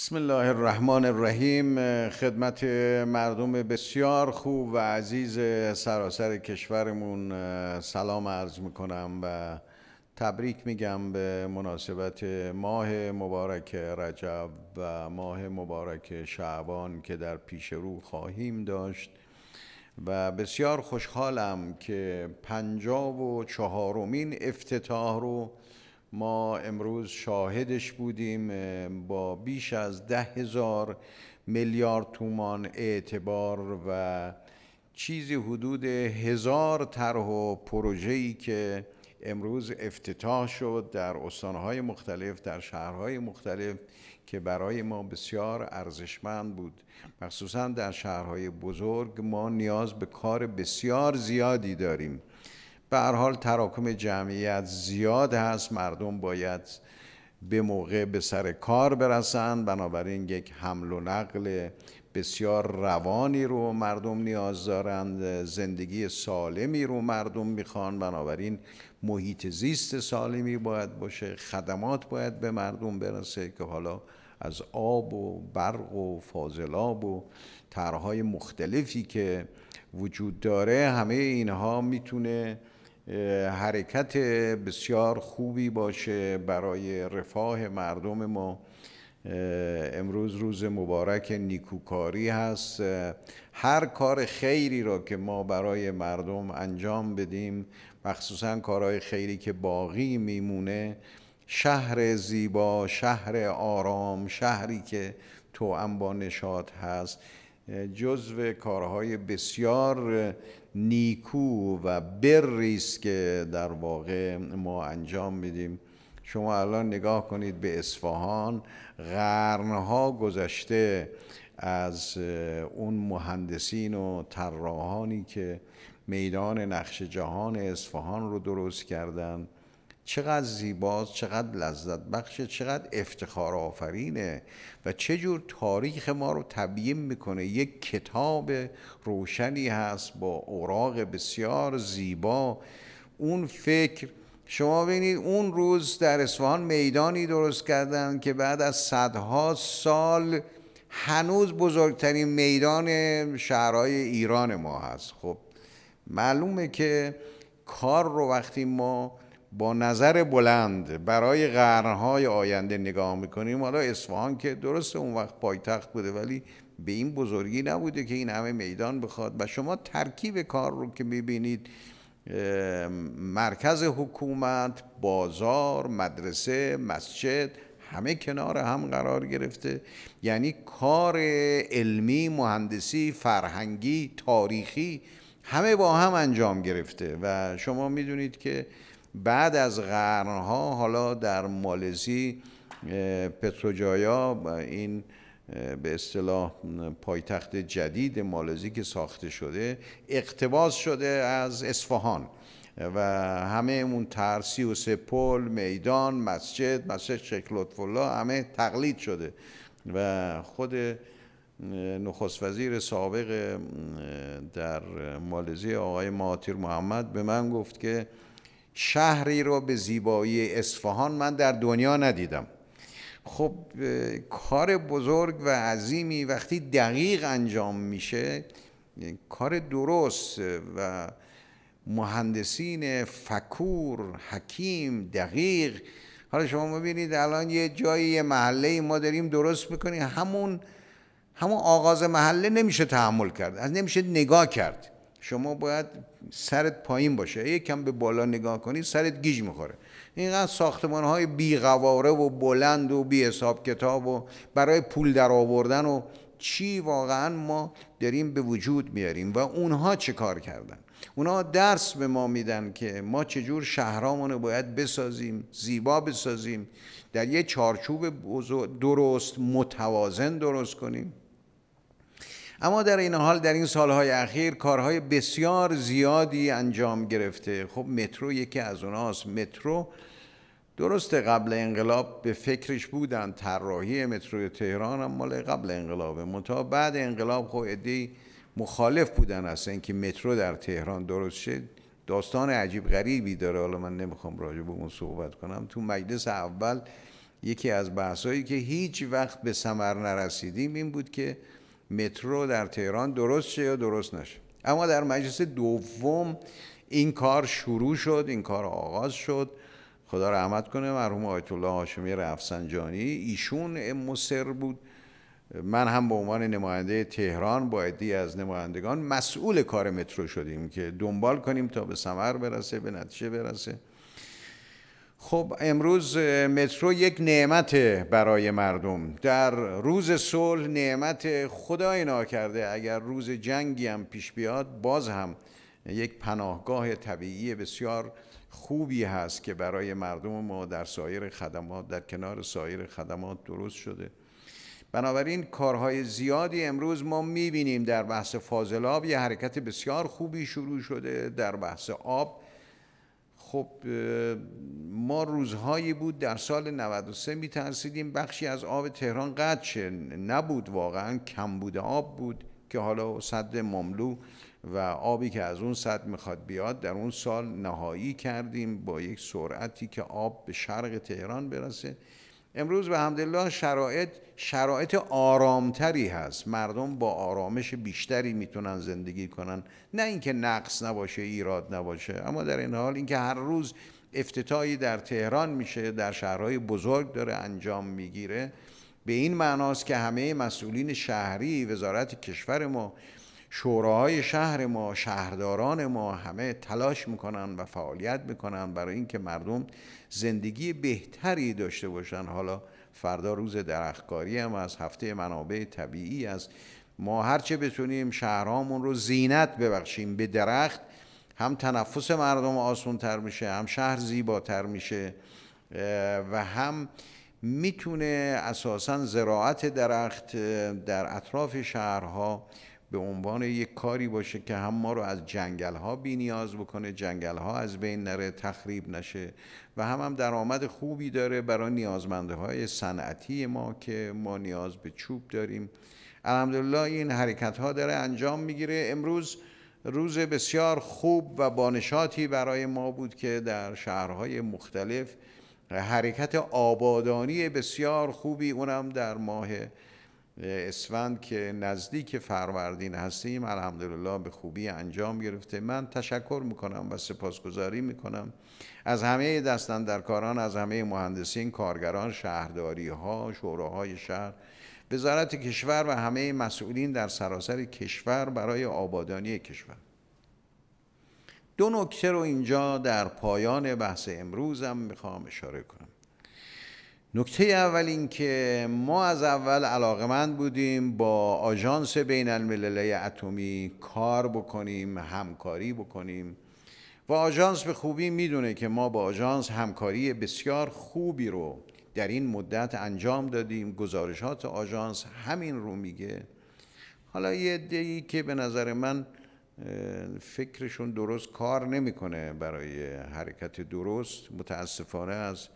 بسم الله الرحمن الرحیم خدمت مردم بسیار خوب و عزیز سراسر کشورمون سلام عرض میکنم و تبریک میگم به مناسبت ماه مبارک رجب و ماه مبارک شعبان که در پیش رو خواهیم داشت و بسیار خوشحالم که پنجاب و چهارمین افتتاح رو ما امروز شاهدش بودیم با بیش از ده هزار میلیارد تومان اعتبار و چیزی حدود هزار طرح و پروژه‌ای که امروز افتتاح شد در استانهای مختلف در شهرهای مختلف که برای ما بسیار ارزشمند بود مخصوصا در شهرهای بزرگ ما نیاز به کار بسیار زیادی داریم به هر حال تراکم جمعیت زیاد هست مردم باید به موقع به سر کار برسند بنابراین یک حمل و نقل بسیار روانی رو مردم نیاز دارند زندگی سالمی رو مردم میخوان بنابراین محیط زیست سالمی باید باشه خدمات باید به مردم برسه که حالا از آب و برق و فاضلاب و طرحهای مختلفی که وجود داره همه اینها میتونه حرکت بسیار خوبی باشه برای رفاه مردم ما امروز روز مبارک نیکوکاری هست هر کار خیری را که ما برای مردم انجام بدیم مخصوصا کارهای خیری که باقی میمونه شهر زیبا شهر آرام شهری که تو با نشاط هست جزو کارهای بسیار نیکو و بری است که در واقع ما انجام میدیم شما الان نگاه کنید به اصفهان قرنها گذشته از اون مهندسین و طراحانی که میدان نقش جهان اصفهان رو درست کردند چقدر زیباست چقدر لذت بخشه چقدر افتخار آفرینه و چه جور تاریخ ما رو تبیین میکنه یک کتاب روشنی هست با اوراق بسیار زیبا اون فکر شما ببینید اون روز در اصفهان میدانی درست کردن که بعد از صدها سال هنوز بزرگترین میدان شهرهای ایران ما هست خب معلومه که کار رو وقتی ما با نظر بلند برای قرنهای آینده نگاه میکنیم حالا اصفهان که درست اون وقت پایتخت بوده ولی به این بزرگی نبوده که این همه میدان بخواد و شما ترکیب کار رو که میبینید مرکز حکومت بازار مدرسه مسجد همه کنار هم قرار گرفته یعنی کار علمی مهندسی فرهنگی تاریخی همه با هم انجام گرفته و شما میدونید که بعد از قرنها حالا در مالزی پتروجایا این به اصطلاح پایتخت جدید مالزی که ساخته شده اقتباس شده از اصفهان و همه اون ترسی و سپل میدان مسجد مسجد شیخ همه تقلید شده و خود نخست وزیر سابق در مالزی آقای ماتیر محمد به من گفت که شهری رو به زیبایی اصفهان من در دنیا ندیدم خب کار بزرگ و عظیمی وقتی دقیق انجام میشه یعنی کار درست و مهندسین فکور حکیم دقیق حالا شما ببینید الان یه جایی یه محله ما داریم درست میکنیم همون همون آغاز محله نمیشه تحمل کرد از نمیشه نگاه کرد شما باید سرت پایین باشه یک کم به بالا نگاه کنی سرت گیج میخوره اینقدر ساختمان های غواره و بلند و بی حساب کتاب و برای پول در آوردن و چی واقعا ما داریم به وجود میاریم و اونها چه کار کردن اونها درس به ما میدن که ما چجور شهرامون رو باید بسازیم زیبا بسازیم در یه چارچوب درست متوازن درست کنیم اما در این حال در این سالهای اخیر کارهای بسیار زیادی انجام گرفته خب مترو یکی از اوناست مترو درست قبل انقلاب به فکرش بودن طراحی مترو تهران هم مال قبل انقلابه منتها بعد انقلاب خب عدهای مخالف بودن اصلا اینکه مترو در تهران درست شد داستان عجیب غریبی داره حالا من نمیخوام راجع به اون صحبت کنم تو مجلس اول یکی از بحثایی که هیچ وقت به سمر نرسیدیم این بود که مترو در تهران درست شه یا درست نشه اما در مجلس دوم این کار شروع شد این کار آغاز شد خدا رحمت کنه مرحوم آیت الله هاشمی رفسنجانی ایشون مصر بود من هم به عنوان نماینده تهران با عدی از نمایندگان مسئول کار مترو شدیم که دنبال کنیم تا به ثمر برسه به نتیجه برسه خب امروز مترو یک نعمت برای مردم در روز صلح نعمت خدای ناکرده اگر روز جنگی هم پیش بیاد باز هم یک پناهگاه طبیعی بسیار خوبی هست که برای مردم ما در سایر خدمات در کنار سایر خدمات درست شده بنابراین کارهای زیادی امروز ما میبینیم در بحث فاضلاب یه حرکت بسیار خوبی شروع شده در بحث آب خب ما روزهایی بود در سال 93 میترسیدیم بخشی از آب تهران قطع نبود واقعا کم بوده آب بود که حالا صد مملو و آبی که از اون صد میخواد بیاد در اون سال نهایی کردیم با یک سرعتی که آب به شرق تهران برسه امروز به همدلله شرایط شرایط آرامتری هست مردم با آرامش بیشتری میتونن زندگی کنن نه اینکه نقص نباشه ایراد نباشه اما در این حال اینکه هر روز افتتاحی در تهران میشه در شهرهای بزرگ داره انجام میگیره به این معناست که همه مسئولین شهری وزارت کشور ما شوراهای شهر ما شهرداران ما همه تلاش میکنن و فعالیت میکنن برای اینکه مردم زندگی بهتری داشته باشن حالا فردا روز درختکاری هم از هفته منابع طبیعی از ما هرچه بتونیم شهرامون رو زینت ببخشیم به درخت هم تنفس مردم آسونتر میشه هم شهر زیباتر میشه و هم میتونه اساسا زراعت درخت در اطراف شهرها به عنوان یک کاری باشه که هم ما رو از جنگل ها بی نیاز بکنه جنگل ها از بین نره تخریب نشه و هم هم درآمد خوبی داره برای نیازمنده های صنعتی ما که ما نیاز به چوب داریم الحمدلله این حرکت ها داره انجام میگیره امروز روز بسیار خوب و بانشاتی برای ما بود که در شهرهای مختلف حرکت آبادانی بسیار خوبی اونم در ماه اسفند که نزدیک فروردین هستیم الحمدلله به خوبی انجام گرفته من تشکر میکنم و سپاسگزاری میکنم از همه دستندرکاران از همه مهندسین کارگران شهرداری ها شوراهای شهر وزارت کشور و همه مسئولین در سراسر کشور برای آبادانی کشور دو نکته رو اینجا در پایان بحث امروزم میخوام اشاره کنم نکته اول این که ما از اول علاقمند بودیم با آژانس بین المللی اتمی کار بکنیم همکاری بکنیم و آژانس به خوبی میدونه که ما با آژانس همکاری بسیار خوبی رو در این مدت انجام دادیم گزارشات آژانس همین رو میگه حالا یه دی که به نظر من فکرشون درست کار نمیکنه برای حرکت درست متاسفانه از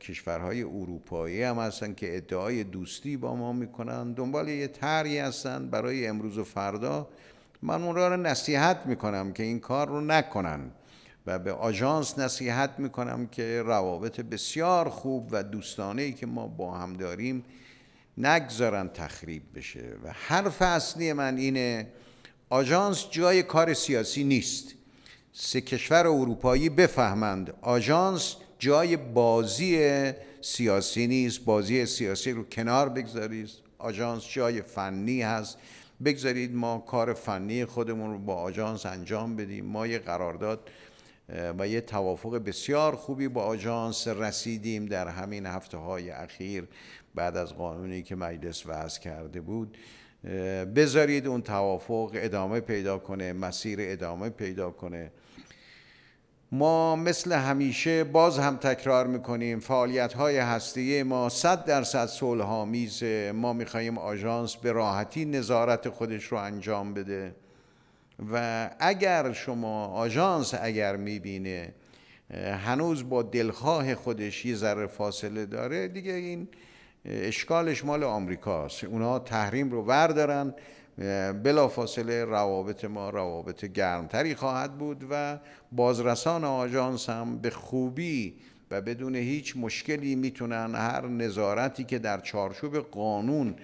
کشورهای اروپایی هم هستن که ادعای دوستی با ما میکنن دنبال یه تری هستن برای امروز و فردا من اون را نصیحت میکنم که این کار رو نکنن و به آژانس نصیحت میکنم که روابط بسیار خوب و دوستانه ای که ما با هم داریم نگذارن تخریب بشه و حرف اصلی من اینه آژانس جای کار سیاسی نیست سه کشور اروپایی بفهمند آژانس جای بازی سیاسی نیست بازی سیاسی رو کنار بگذارید آژانس جای فنی هست بگذارید ما کار فنی خودمون رو با آژانس انجام بدیم ما یه قرارداد و یه توافق بسیار خوبی با آژانس رسیدیم در همین هفته های اخیر بعد از قانونی که مجلس وضع کرده بود بذارید اون توافق ادامه پیدا کنه مسیر ادامه پیدا کنه ما مثل همیشه باز هم تکرار میکنیم فعالیت های هستی ما صد درصد میزه ما میخواییم آژانس به راحتی نظارت خودش رو انجام بده و اگر شما آژانس اگر میبینه هنوز با دلخواه خودش یه ذره فاصله داره دیگه این اشکالش مال آمریکاست اونها تحریم رو بردارن بلافاصله روابط ما روابط گرمتری خواهد بود و بازرسان آژانس هم به خوبی و بدون هیچ مشکلی میتونن هر نظارتی که در چارچوب قانون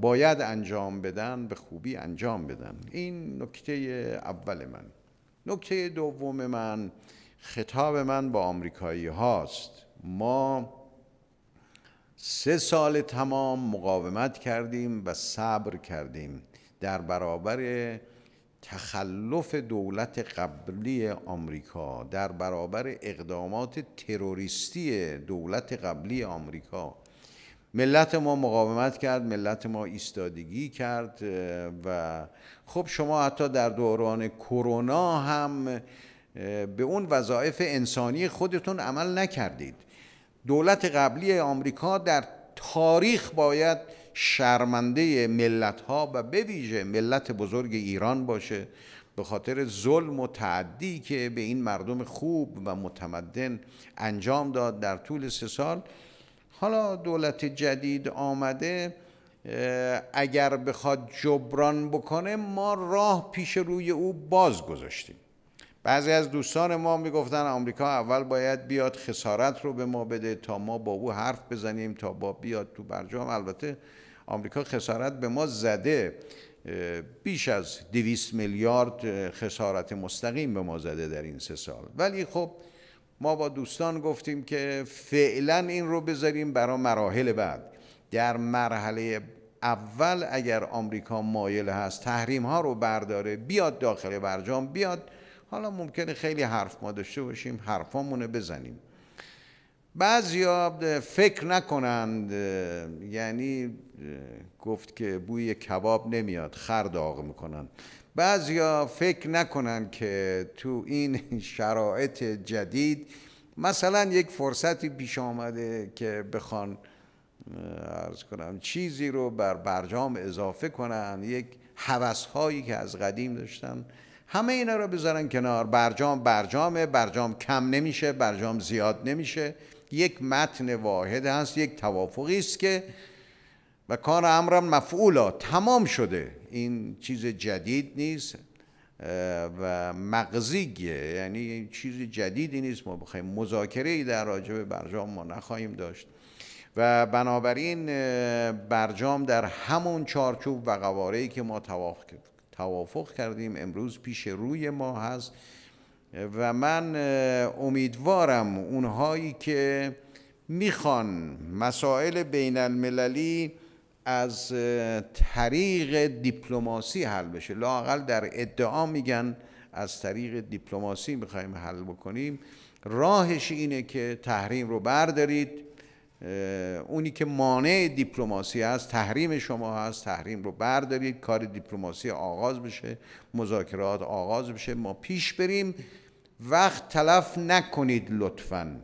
باید انجام بدن به خوبی انجام بدن این نکته اول من نکته دوم من خطاب من با آمریکایی هاست ما سه سال تمام مقاومت کردیم و صبر کردیم در برابر تخلف دولت قبلی آمریکا در برابر اقدامات تروریستی دولت قبلی آمریکا ملت ما مقاومت کرد ملت ما ایستادگی کرد و خب شما حتی در دوران کرونا هم به اون وظایف انسانی خودتون عمل نکردید دولت قبلی آمریکا در تاریخ باید شرمنده ملت ها و به ملت بزرگ ایران باشه به خاطر ظلم و تعدی که به این مردم خوب و متمدن انجام داد در طول سه سال حالا دولت جدید آمده اگر بخواد جبران بکنه ما راه پیش روی او باز گذاشتیم بعضی از دوستان ما میگفتن آمریکا اول باید بیاد خسارت رو به ما بده تا ما با او حرف بزنیم تا با بیاد تو برجام البته آمریکا خسارت به ما زده بیش از 200 میلیارد خسارت مستقیم به ما زده در این سه سال ولی خب ما با دوستان گفتیم که فعلا این رو بذاریم برای مراحل بعد در مرحله اول اگر آمریکا مایل هست تحریم ها رو برداره بیاد داخل برجام بیاد حالا ممکنه خیلی حرف ما داشته باشیم حرفامونه بزنیم بعضیا فکر نکنند یعنی گفت که بوی کباب نمیاد خر داغ میکنن بعضیا فکر نکنند که تو این شرایط جدید مثلا یک فرصتی پیش آمده که بخوان ارز کنم چیزی رو بر برجام اضافه کنند یک حوث هایی که از قدیم داشتن همه اینا رو بذارن کنار برجام برجامه برجام کم نمیشه برجام زیاد نمیشه یک متن واحد هست یک توافقی است که و کار امرم مفعولا تمام شده این چیز جدید نیست و مغزیگه یعنی چیز جدیدی نیست ما بخوایم مذاکره ای در راجع به برجام ما نخواهیم داشت و بنابراین برجام در همون چارچوب و قواره که ما توافق توافق کردیم امروز پیش روی ما هست و من امیدوارم اونهایی که میخوان مسائل بین المللی از طریق دیپلماسی حل بشه لاقل در ادعا میگن از طریق دیپلماسی میخوایم حل بکنیم راهش اینه که تحریم رو بردارید اونی که مانع دیپلماسی است تحریم شما هست تحریم رو بردارید کار دیپلماسی آغاز بشه مذاکرات آغاز بشه ما پیش بریم وقت تلف نکنید لطفا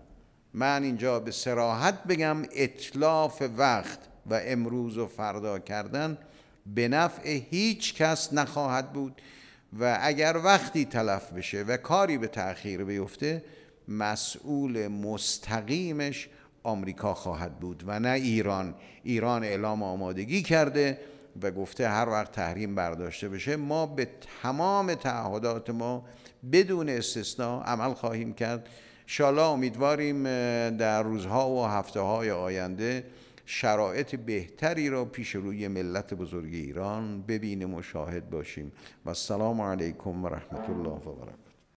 من اینجا به سراحت بگم اطلاف وقت و امروز و فردا کردن به نفع هیچ کس نخواهد بود و اگر وقتی تلف بشه و کاری به تأخیر بیفته مسئول مستقیمش آمریکا خواهد بود و نه ایران ایران اعلام آمادگی کرده و گفته هر وقت تحریم برداشته بشه ما به تمام تعهدات ما بدون استثنا عمل خواهیم کرد شالا امیدواریم در روزها و هفته های آینده شرایط بهتری را پیش روی ملت بزرگ ایران ببینیم و شاهد باشیم و السلام علیکم و رحمت الله و برکاته